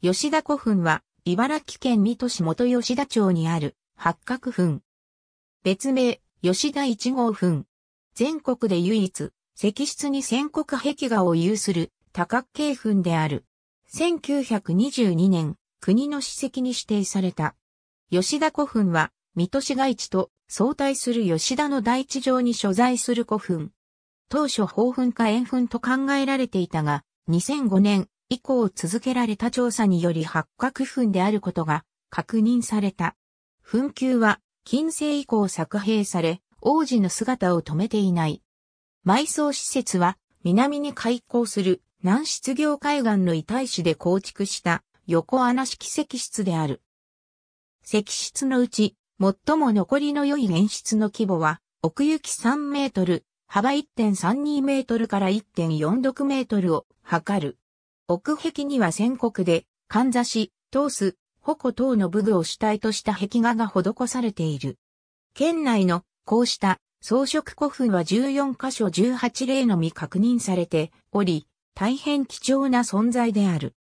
吉田古墳は、茨城県水戸市元吉田町にある八角墳。別名、吉田一号墳。全国で唯一、石室に線刻壁画を有する多角形墳である。1922年、国の史跡に指定された。吉田古墳は、水戸市街地と相対する吉田の大地上に所在する古墳。当初、宝墳か円墳と考えられていたが、2005年、以降続けられた調査により八角墳であることが確認された。墳球は近世以降作兵され、王子の姿を止めていない。埋葬施設は南に開港する南失業海岸の遺体市で構築した横穴式石室である。石室のうち最も残りの良い原室の規模は奥行き3メートル、幅1.32メートルから1.46メートルを測る。奥壁には戦国で、かんざし、トース、矛等の武具を主体とした壁画が施されている。県内のこうした装飾古墳は14箇所18例のみ確認されており、大変貴重な存在である。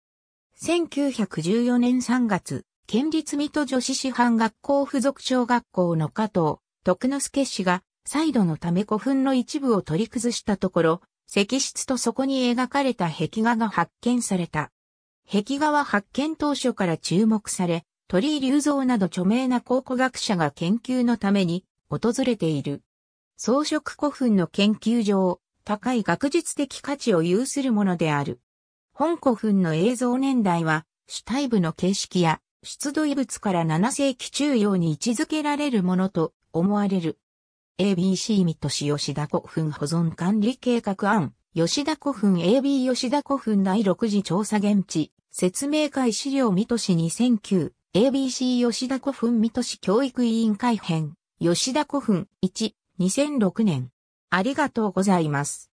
1914年3月、県立水戸女子師範学校附属小学校の加藤、徳之助氏が、再度のため古墳の一部を取り崩したところ、石室とそこに描かれた壁画が発見された。壁画は発見当初から注目され、鳥居隆三など著名な考古学者が研究のために訪れている。装飾古墳の研究上、高い学術的価値を有するものである。本古墳の映像年代は、主体部の形式や出土遺物から7世紀中央に位置づけられるものと思われる。ABC 水戸市吉田古墳保存管理計画案、吉田古墳 AB 吉田古墳第6次調査現地、説明会資料水戸市2009、ABC 吉田古墳水戸市教育委員会編、吉田古墳1、2006年。ありがとうございます。